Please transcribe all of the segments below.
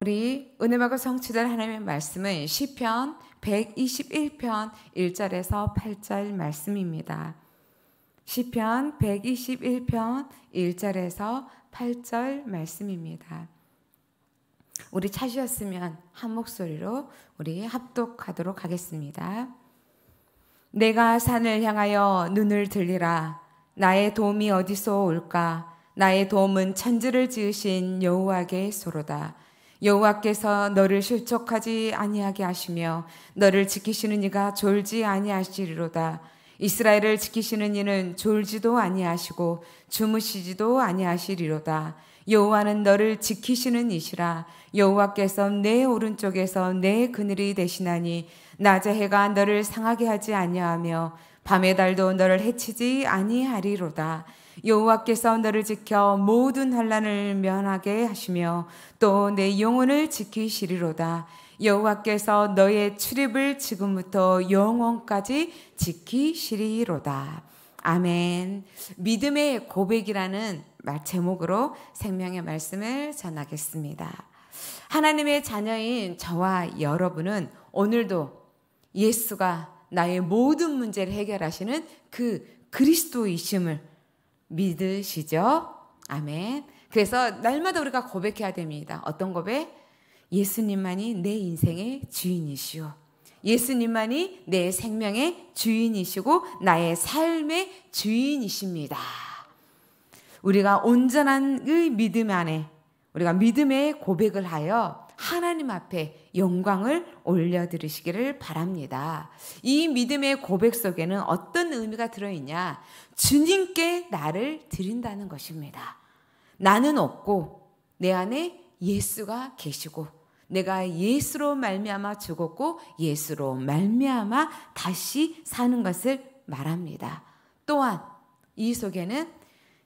우리 은혜마가 성취된 하나님의 말씀은 시편 121편 1절에서 8절 말씀입니다. 시편 121편 1절에서 8절 말씀입니다. 우리 찾으셨으면 한 목소리로 우리 합독하도록 하겠습니다. 내가 산을 향하여 눈을 들리라. 나의 도움이 어디서 올까? 나의 도움은 천지를 지으신 여호와께 소로다. 여호와께서 너를 실족하지 아니하게 하시며 너를 지키시는 이가 졸지 아니하시리로다. 이스라엘을 지키시는 이는 졸지도 아니하시고 주무시지도 아니하시리로다. 여호와는 너를 지키시는 이시라. 여호와께서 내 오른쪽에서 내 그늘이 되시나니 낮의 해가 너를 상하게 하지 아니하며 밤의 달도 너를 해치지 아니하리로다. 여호와께서 너를 지켜 모든 환란을 면하게 하시며 또 내 영혼을 지키시리로다. 여호와께서 너의 출입을 지금부터 영원까지 지키시리로다. 아멘. 믿음의 고백이라는 말 제목으로 생명의 말씀을 전하겠습니다. 하나님의 자녀인 저와 여러분은 오늘도 예수가 나의 모든 문제를 해결하시는 그 그리스도이심을 믿으시죠? 아멘. 그래서 날마다 우리가 고백해야 됩니다. 어떤 고백? 예수님만이 내 인생의 주인이시오. 예수님만이 내 생명의 주인이시고 나의 삶의 주인이십니다. 우리가 온전한 의 믿음 안에 우리가 믿음의 고백을 하여 하나님 앞에 영광을 올려드리시기를 바랍니다. 이 믿음의 고백 속에는 어떤 의미가 들어있냐? 주님께 나를 드린다는 것입니다. 나는 없고 내 안에 예수가 계시고 내가 예수로 말미암아 죽었고 예수로 말미암아 다시 사는 것을 말합니다. 또한 이 속에는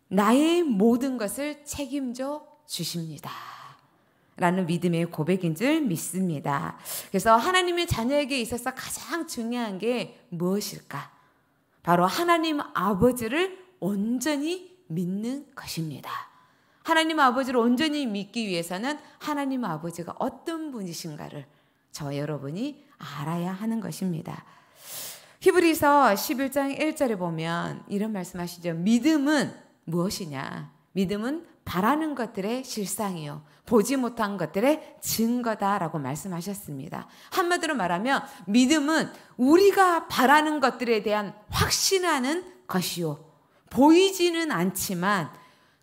나의 모든 것을 책임져 주십니다. 라는 믿음의 고백인 줄 믿습니다. 그래서 하나님의 자녀에게 있어서 가장 중요한 게 무엇일까? 바로 하나님 아버지를 온전히 믿는 것입니다. 하나님 아버지를 온전히 믿기 위해서는 하나님 아버지가 어떤 분이신가를 저 여러분이 알아야 하는 것입니다. 히브리서 11장 1절에 보면 이런 말씀하시죠. 믿음은 무엇이냐? 믿음은 바라는 것들의 실상이요. 보지 못한 것들의 증거다라고 말씀하셨습니다. 한마디로 말하면 믿음은 우리가 바라는 것들에 대한 확신하는 것이요. 보이지는 않지만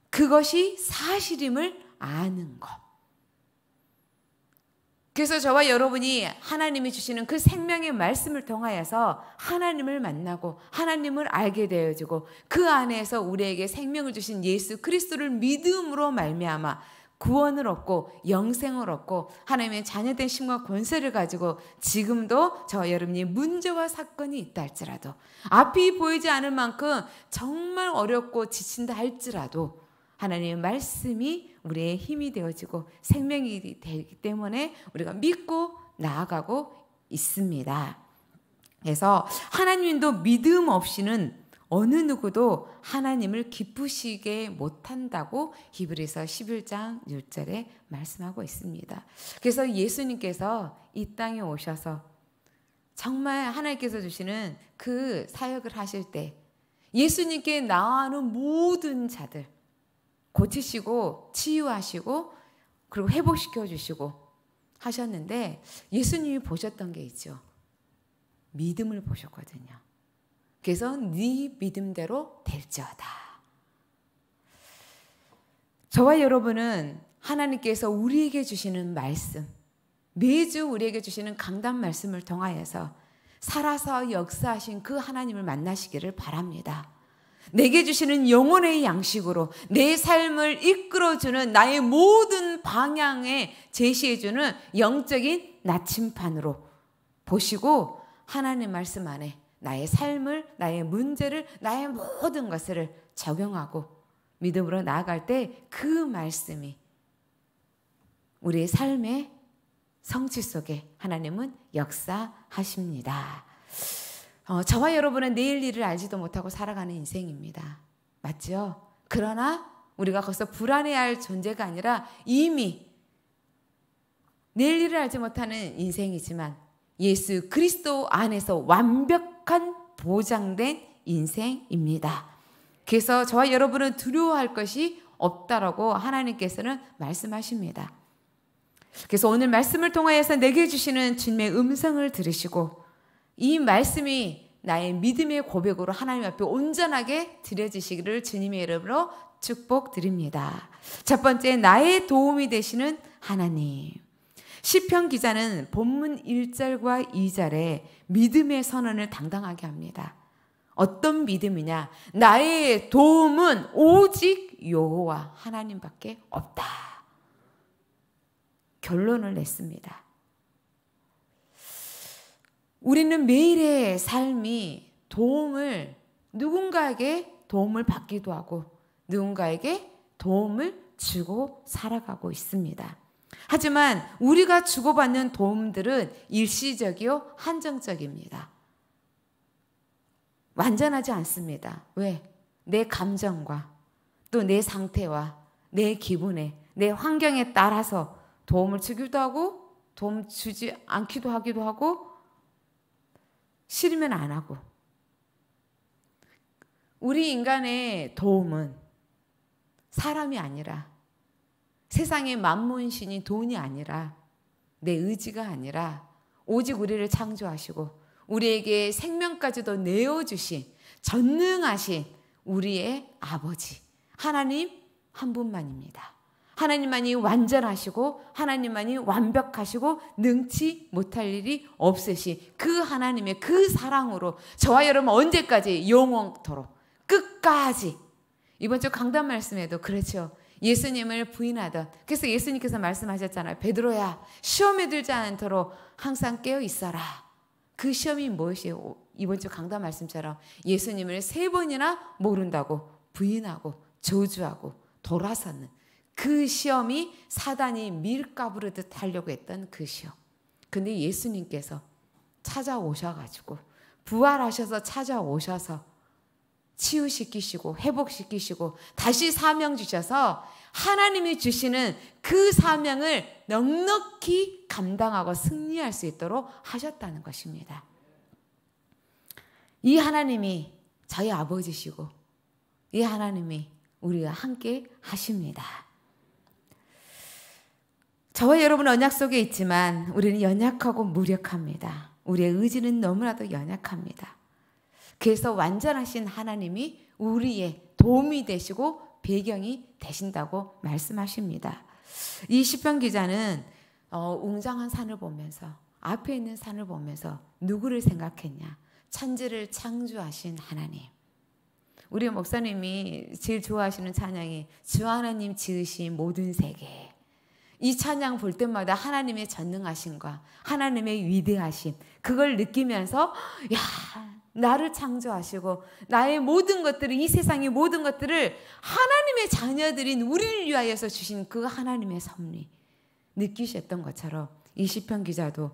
그것이 사실임을 아는 것. 그래서 저와 여러분이 하나님이 주시는 그 생명의 말씀을 통하여서 하나님을 만나고 하나님을 알게 되어지고 그 안에서 우리에게 생명을 주신 예수 그리스도를 믿음으로 말미암아 구원을 얻고 영생을 얻고 하나님의 자녀된 심과 권세를 가지고 지금도 저 여러분이 문제와 사건이 있다 할지라도 앞이 보이지 않을 만큼 정말 어렵고 지친다 할지라도 하나님의 말씀이 우리의 힘이 되어지고 생명이 되기 때문에 우리가 믿고 나아가고 있습니다. 그래서 하나님도 믿음 없이는 어느 누구도 하나님을 기쁘시게 못한다고 히브리서 11장 6절에 말씀하고 있습니다. 그래서 예수님께서 이 땅에 오셔서 정말 하나님께서 주시는 그 사역을 하실 때 예수님께 나와는 모든 자들 고치시고 치유하시고 그리고 회복시켜 주시고 하셨는데 예수님이 보셨던 게 있죠. 믿음을 보셨거든요. 그래서 네 믿음대로 될지어다. 저와 여러분은 하나님께서 우리에게 주시는 말씀, 매주 우리에게 주시는 강단 말씀을 통하여서 살아서 역사하신 그 하나님을 만나시기를 바랍니다. 내게 주시는 영혼의 양식으로 내 삶을 이끌어주는 나의 모든 방향에 제시해주는 영적인 나침판으로 보시고 하나님 말씀 안에 나의 삶을, 나의 문제를, 나의 모든 것을 적용하고 믿음으로 나아갈 때 그 말씀이 우리의 삶의 성취 속에 하나님은 역사하십니다. 어, 저와 여러분은 내일 일을 알지도 못하고 살아가는 인생입니다. 맞죠? 그러나 우리가 거기서 불안해할 존재가 아니라 이미 내일 일을 알지 못하는 인생이지만 예수 그리스도 안에서 완벽한 보장된 인생입니다. 그래서 저와 여러분은 두려워할 것이 없다라고 하나님께서는 말씀하십니다. 그래서 오늘 말씀을 통하여서 내게 주시는 주님의 음성을 들으시고 이 말씀이 나의 믿음의 고백으로 하나님 앞에 온전하게 드려지시기를 주님의 이름으로 축복드립니다. 첫 번째 나의 도움이 되시는 하나님. 시편 기자는 본문 1절과 2절에 믿음의 선언을 당당하게 합니다. 어떤 믿음이냐? 나의 도움은 오직 여호와 하나님밖에 없다. 결론을 냈습니다. 우리는 매일의 삶이 도움을 누군가에게 도움을 받기도 하고 누군가에게 도움을 주고 살아가고 있습니다. 하지만 우리가 주고받는 도움들은 일시적이요 한정적입니다. 완전하지 않습니다. 왜? 내 감정과 또 내 상태와 내 기분에 내 환경에 따라서 도움을 주기도 하고 도움 주지 않기도 하기도 하고 싫으면 안 하고. 우리 인간의 도움은 사람이 아니라 세상의 만문신이 돈이 아니라 내 의지가 아니라 오직 우리를 창조하시고 우리에게 생명까지도 내어주신 전능하신 우리의 아버지 하나님 한 분만입니다. 하나님만이 완전하시고 하나님만이 완벽하시고 능치 못할 일이 없으시그 하나님의 그 사랑으로 저와 여러분 언제까지 영원토록 끝까지 이번 주 강단 말씀에도 그렇죠. 예수님을 부인하던 그래서 예수님께서 말씀하셨잖아요. 베드로야 시험에 들지 않도록 항상 깨어 있어라. 그 시험이 무엇이에요? 이번 주 강단 말씀처럼 예수님을 세 번이나 모른다고 부인하고 저주하고 돌아서는 그 시험이 사단이 밀가 부르듯 하려고 했던 그 시험. 근데 예수님께서 찾아오셔가지고 부활하셔서 찾아오셔서 치유시키시고 회복시키시고 다시 사명 주셔서 하나님이 주시는 그 사명을 넉넉히 감당하고 승리할 수 있도록 하셨다는 것입니다. 이 하나님이 저희 아버지시고 이 하나님이 우리와 함께 하십니다. 저와 여러분 언약 속에 있지만 우리는 연약하고 무력합니다. 우리의 의지는 너무나도 연약합니다. 그래서 완전하신 하나님이 우리의 도움이 되시고 배경이 되신다고 말씀하십니다. 이 시편 기자는 어, 웅장한 산을 보면서 앞에 있는 산을 보면서 누구를 생각했냐? 천지를 창조하신 하나님. 우리 목사님이 제일 좋아하시는 찬양이 주 하나님 지으신 모든 세계. 이 찬양 볼 때마다 하나님의 전능하심과 하나님의 위대하심 그걸 느끼면서 야 나를 창조하시고 나의 모든 것들을 이 세상의 모든 것들을 하나님의 자녀들인 우리를 위하여서 주신 그 하나님의 섭리 느끼셨던 것처럼 이 시편 기자도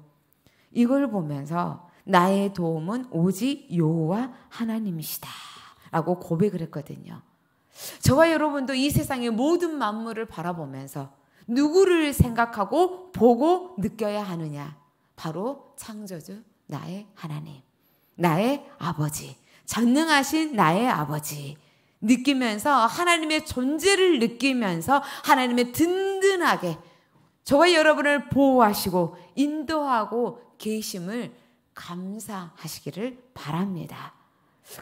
이걸 보면서 나의 도움은 오직 여호와 하나님이시다라고 고백을 했거든요. 저와 여러분도 이 세상의 모든 만물을 바라보면서 누구를 생각하고 보고 느껴야 하느냐? 바로 창조주 나의 하나님, 나의 아버지, 전능하신 나의 아버지. 느끼면서 하나님의 존재를 느끼면서 하나님의 든든하게 저와 여러분을 보호하시고 인도하고 계심을 감사하시기를 바랍니다.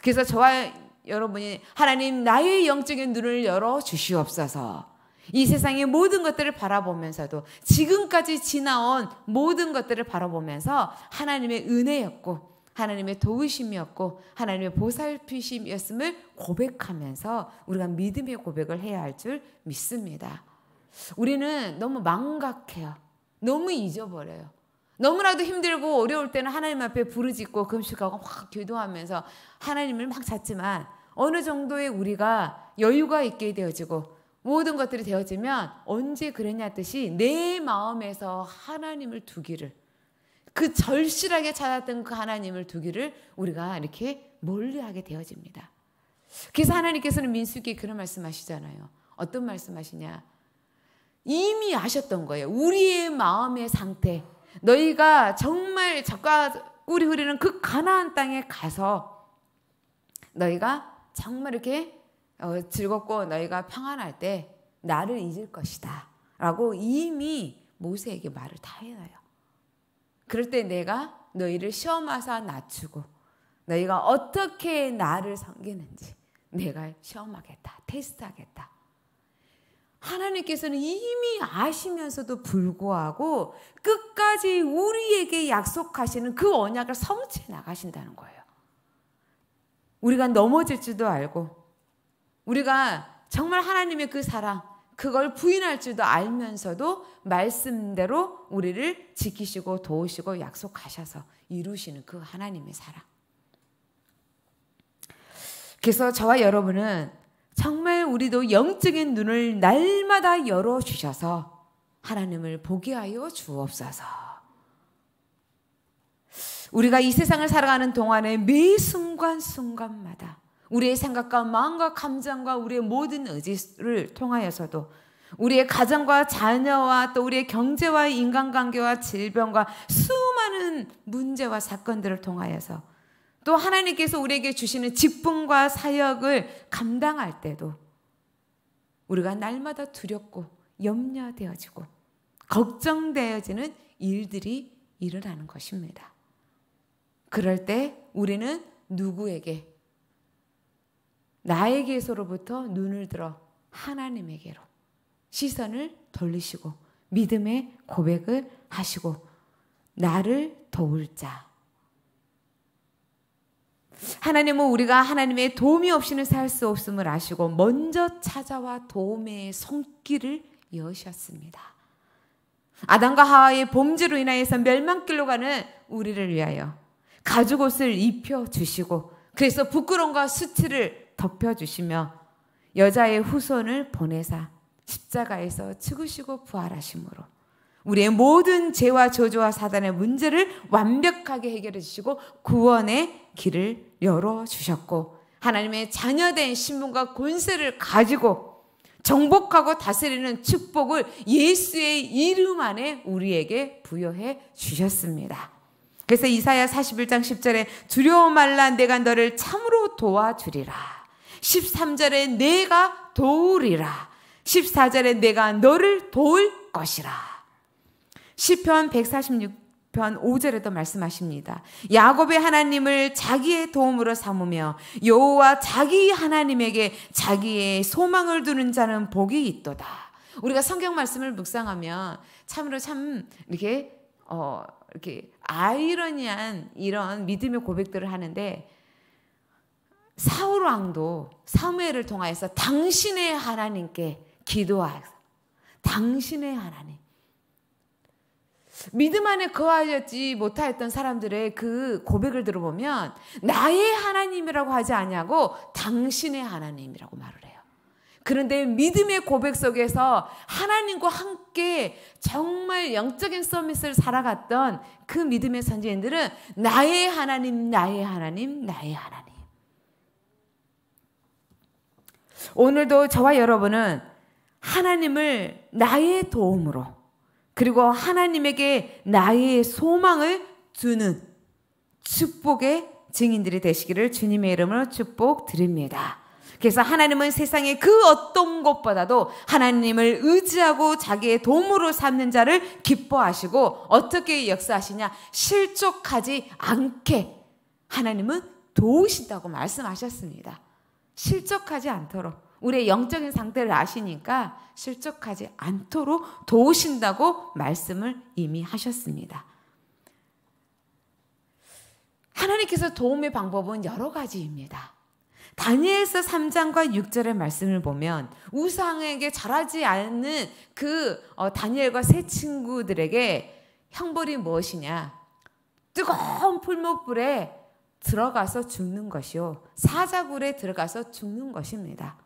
그래서 저와 여러분이 하나님 나의 영적인 눈을 열어 주시옵소서. 이 세상의 모든 것들을 바라보면서도 지금까지 지나온 모든 것들을 바라보면서 하나님의 은혜였고 하나님의 도우심이었고 하나님의 보살피심이었음을 고백하면서 우리가 믿음의 고백을 해야 할 줄 믿습니다. 우리는 너무 망각해요. 너무 잊어버려요. 너무나도 힘들고 어려울 때는 하나님 앞에 부르짖고 금식하고 확 기도하면서 하나님을 막 찾지만 어느 정도의 우리가 여유가 있게 되어지고 모든 것들이 되어지면 언제 그랬냐 뜻이 내 마음에서 하나님을 두기를 그 절실하게 찾았던 그 하나님을 두기를 우리가 이렇게 멀리하게 되어집니다. 그래서 하나님께서는 민수기에 그런 말씀하시잖아요. 어떤 말씀하시냐? 이미 아셨던 거예요. 우리의 마음의 상태. 너희가 정말 작가 꿀이 흐르는 그 가나안 땅에 가서 너희가 정말 이렇게 어, 즐겁고 너희가 평안할 때 나를 잊을 것이다. 라고 이미 모세에게 말을 다 해놔요. 그럴 때 내가 너희를 시험하사 낮추고 너희가 어떻게 나를 섬기는지 내가 시험하겠다. 테스트하겠다. 하나님께서는 이미 아시면서도 불구하고 끝까지 우리에게 약속하시는 그 언약을 성취해 나가신다는 거예요. 우리가 넘어질지도 알고 우리가 정말 하나님의 그 사랑, 그걸 부인할 줄도 알면서도 말씀대로 우리를 지키시고 도우시고 약속하셔서 이루시는 그 하나님의 사랑. 그래서 저와 여러분은 정말 우리도 영적인 눈을 날마다 열어주셔서 하나님을 보게 하여 주옵소서. 우리가 이 세상을 살아가는 동안에 매 순간순간마다 우리의 생각과 마음과 감정과 우리의 모든 의지를 통하여서도 우리의 가정과 자녀와 또 우리의 경제와 인간관계와 질병과 수많은 문제와 사건들을 통하여서 또 하나님께서 우리에게 주시는 직분과 사역을 감당할 때도 우리가 날마다 두렵고 염려되어지고 걱정되어지는 일들이 일어나는 것입니다. 그럴 때 우리는 누구에게 나에게서로부터 눈을 들어 하나님에게로 시선을 돌리시고 믿음의 고백을 하시고 나를 도울 자. 하나님은 우리가 하나님의 도움이 없이는 살 수 없음을 아시고 먼저 찾아와 도움의 손길을 여셨습니다. 아담과 하와의 범죄로 인하여서 멸망길로 가는 우리를 위하여 가죽옷을 입혀 주시고 그래서 부끄러움과 수치를 덮여주시며 여자의 후손을 보내사 십자가에서 죽으시고 부활하심으로 우리의 모든 죄와 저주와 사단의 문제를 완벽하게 해결해 주시고 구원의 길을 열어 주셨고 하나님의 자녀된 신분과 권세를 가지고 정복하고 다스리는 축복을 예수의 이름 안에 우리에게 부여해 주셨습니다. 그래서 이사야 41장 10절에 두려워 말라 내가 너를 참으로 도와주리라. 13절에 내가 도우리라. 14절에 내가 너를 도울 것이라. 1 0편 146편 5절에도 말씀하십니다. 야곱의 하나님을 자기의 도움으로 삼으며 여호와 자기 하나님에게 자기의 소망을 두는 자는 복이 있도다. 우리가 성경 말씀을 묵상하면 참으로 참 이렇게 어 이렇게 아이러니한 이런 믿음의 고백들을 하는데 사울 왕도 사무엘을 통하여서 당신의 하나님께 기도하여 당신의 하나님 믿음 안에 거하였지 못하였던 사람들의 그 고백을 들어보면 나의 하나님이라고 하지 않냐고 당신의 하나님이라고 말을 해요. 그런데 믿음의 고백 속에서 하나님과 함께 정말 영적인 서밋을 살아갔던 그 믿음의 선지인들은 나의 하나님, 나의 하나님, 나의 하나님. 오늘도 저와 여러분은 하나님을 나의 도움으로 그리고 하나님에게 나의 소망을 주는 축복의 증인들이 되시기를 주님의 이름으로 축복드립니다. 그래서 하나님은 세상의 그 어떤 것보다도 하나님을 의지하고 자기의 도움으로 삼는 자를 기뻐하시고 어떻게 역사하시냐 실족하지 않게 하나님은 도우신다고 말씀하셨습니다. 실족하지 않도록 우리의 영적인 상태를 아시니까 실족하지 않도록 도우신다고 말씀을 이미 하셨습니다. 하나님께서 도움의 방법은 여러 가지입니다. 다니엘서 3장과 6절의 말씀을 보면 우상에게 잘하지 않는 그 어, 다니엘과 세 친구들에게 형벌이 무엇이냐? 뜨거운 풀목불에 들어가서 죽는 것이요. 사자굴에 들어가서 죽는 것입니다.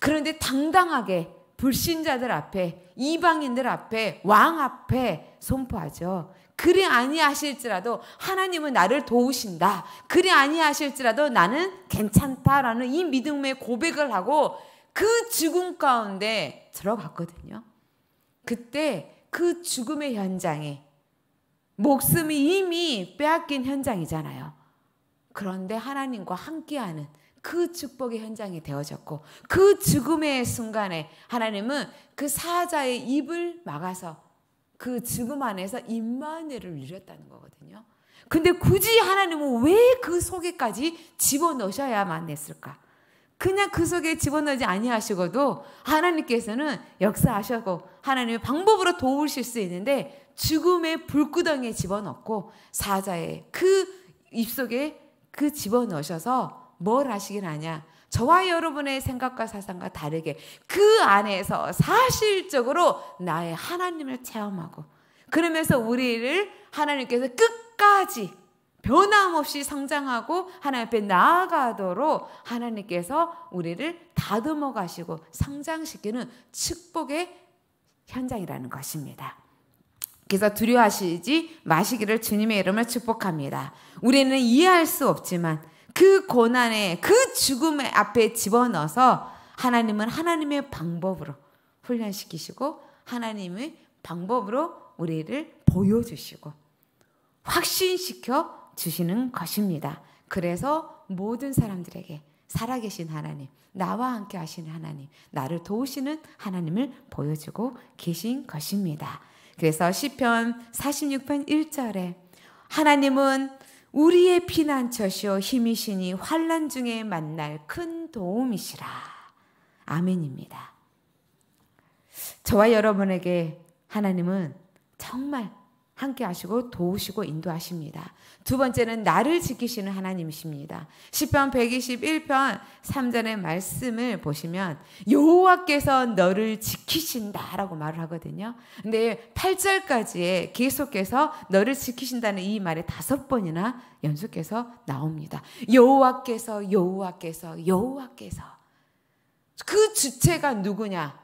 그런데 당당하게 불신자들 앞에, 이방인들 앞에, 왕 앞에 선포하죠. 그리 아니하실지라도 하나님은 나를 도우신다. 그리 아니하실지라도 나는 괜찮다라는 이 믿음의 고백을 하고 그 죽음 가운데 들어갔거든요. 그때 그 죽음의 현장에 목숨이 이미 빼앗긴 현장이잖아요. 그런데 하나님과 함께하는 그 축복의 현장이 되어졌고 그 죽음의 순간에 하나님은 그 사자의 입을 막아서 그 죽음 안에서 임마누를을 누렸다는 거거든요. 근데 굳이 하나님은 왜 그 속에까지 집어넣으셔야만 했을까? 그냥 그 속에 집어넣지 아니하시고도 하나님께서는 역사하셔고 하나님의 방법으로 도우실 수 있는데 죽음의 불구덩이에 집어넣고 사자의 그 입속에 그 집어넣으셔서 뭘 하시긴 하냐? 저와 여러분의 생각과 사상과 다르게 그 안에서 사실적으로 나의 하나님을 체험하고 그러면서 우리를 하나님께서 끝까지 변함없이 성장하고 하나님 앞에 나아가도록 하나님께서 우리를 다듬어 가시고 성장시키는 축복의 현장이라는 것입니다. 그래서 두려워하시지 마시기를 주님의 이름을 축복합니다. 우리는 이해할 수 없지만 그 고난에 그죽음 앞에 집어넣어서 하나님은 하나님의 방법으로 훈련시키시고 하나님의 방법으로 우리를 보여주시고 확신시켜 주시는 것입니다. 그래서 모든 사람들에게 살아계신 하나님, 나와 함께 하시는 하나님, 나를 도우시는 하나님을 보여주고 계신 것입니다. 그래서 시편 46편 1절에 하나님은 우리의 피난처시오 힘이시니 환란 중에 만날 큰 도움이시라. 아멘입니다. 저와 여러분에게 하나님은 정말 함께 하시고 도우시고 인도하십니다. 두 번째는 나를 지키시는 하나님이십니다. 10편 121편 3절의 말씀을 보시면 여호와께서 너를 지키신다라고 말을 하거든요. 근데 8절까지에 계속해서 너를 지키신다는 이 말에 다섯 번이나 연속해서 나옵니다. 여호와께서 여호와께서 여호와께서 그 주체가 누구냐?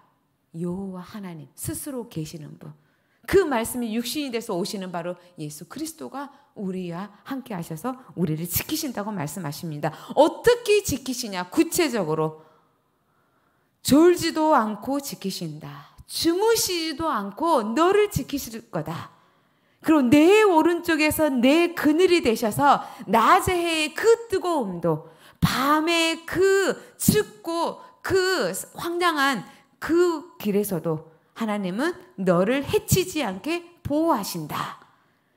여호와 하나님 스스로 계시는 분. 그 말씀이 육신이 돼서 오시는 바로 예수 그리스도가 우리와 함께 하셔서 우리를 지키신다고 말씀하십니다. 어떻게 지키시냐? 구체적으로 졸지도 않고 지키신다. 주무시지도 않고 너를 지키실 거다. 그리고 내 오른쪽에서 내 그늘이 되셔서 낮에 해의 그 뜨거움도 밤에 그 춥고 그 황량한 그 길에서도 하나님은 너를 해치지 않게 보호하신다.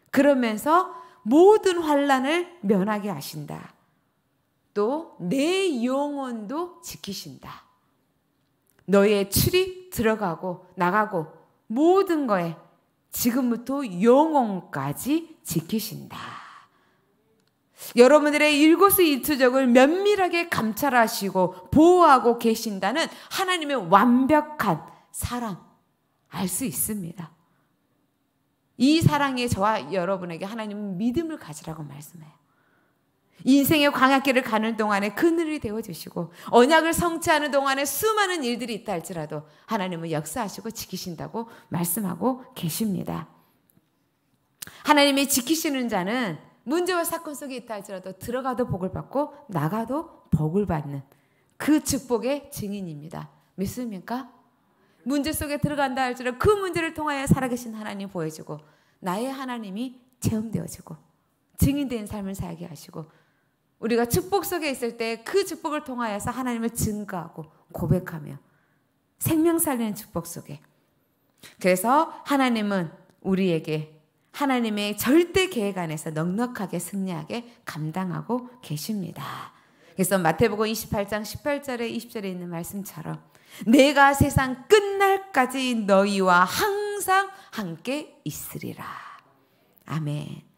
그러면서 모든 환란을 면하게 하신다. 또 내 영혼도 지키신다. 너의 출입 들어가고 나가고 모든 거에 지금부터 영혼까지 지키신다. 여러분들의 일거수일투족을 면밀하게 감찰하시고 보호하고 계신다는 하나님의 완벽한 사랑 알수 있습니다. 이 사랑에 저와 여러분에게 하나님은 믿음을 가지라고 말씀해요. 인생의 광야길을 가는 동안에 그늘이 되어주시고 언약을 성취하는 동안에 수많은 일들이 있다 할지라도 하나님은 역사하시고 지키신다고 말씀하고 계십니다. 하나님이 지키시는 자는 문제와 사건 속에 있다 할지라도 들어가도 복을 받고 나가도 복을 받는 그 축복의 증인입니다. 믿습니까? 문제 속에 들어간다 할지라도 그 문제를 통하여 살아계신 하나님 보여주고 나의 하나님이 체험되어지고 증인된 삶을 살게 하시고 우리가 축복 속에 있을 때 그 축복을 통하여서 하나님을 증거하고 고백하며 생명 살리는 축복 속에 그래서 하나님은 우리에게 하나님의 절대 계획 안에서 넉넉하게 승리하게 감당하고 계십니다. 그래서 마태복음 28장 18절에 20절에 있는 말씀처럼 내가 세상 끝날까지 너희와 항상 함께 있으리라. 아멘.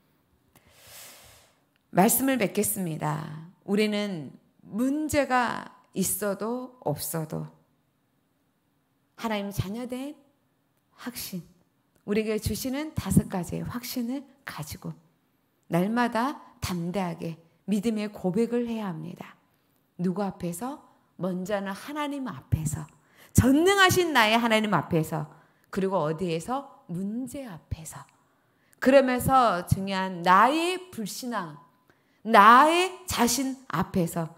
말씀을 뵙겠습니다 우리는 문제가 있어도 없어도 하나님 자녀된 확신, 우리에게 주시는 다섯 가지의 확신을 가지고 날마다 담대하게 믿음의 고백을 해야 합니다. 누구 앞에서? 먼저는 하나님 앞에서 전능하신 나의 하나님 앞에서 그리고 어디에서 문제 앞에서 그러면서 중요한 나의 불신앙 나의 자신 앞에서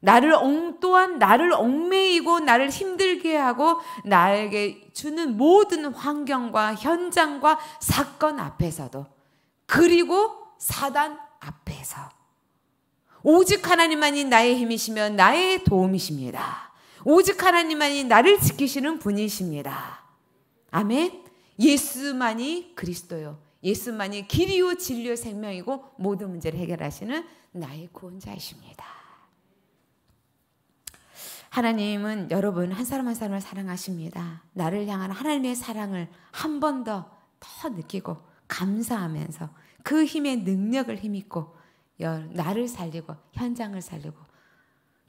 나를 엉 또한 나를 얽매이고 나를 힘들게 하고 나에게 주는 모든 환경과 현장과 사건 앞에서도 그리고 사단 앞에서 오직 하나님만이 나의 힘이시면 나의 도움이십니다. 오직 하나님만이 나를 지키시는 분이십니다. 아멘. 예수만이 그리스도요. 예수만이 길이요 진리요 생명이고 모든 문제를 해결하시는 나의 구원자이십니다. 하나님은 여러분 한 사람 한 사람을 사랑하십니다. 나를 향한 하나님의 사랑을 한 번 더 더 느끼고 감사하면서 그 힘의 능력을 힘입고 나를 살리고 현장을 살리고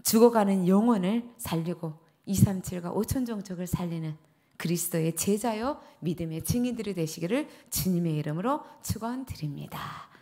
죽어가는 영혼을 살리고 237과 5천 종족을 살리는 그리스도의 제자요 믿음의 증인들이 되시기를 주님의 이름으로 축원드립니다.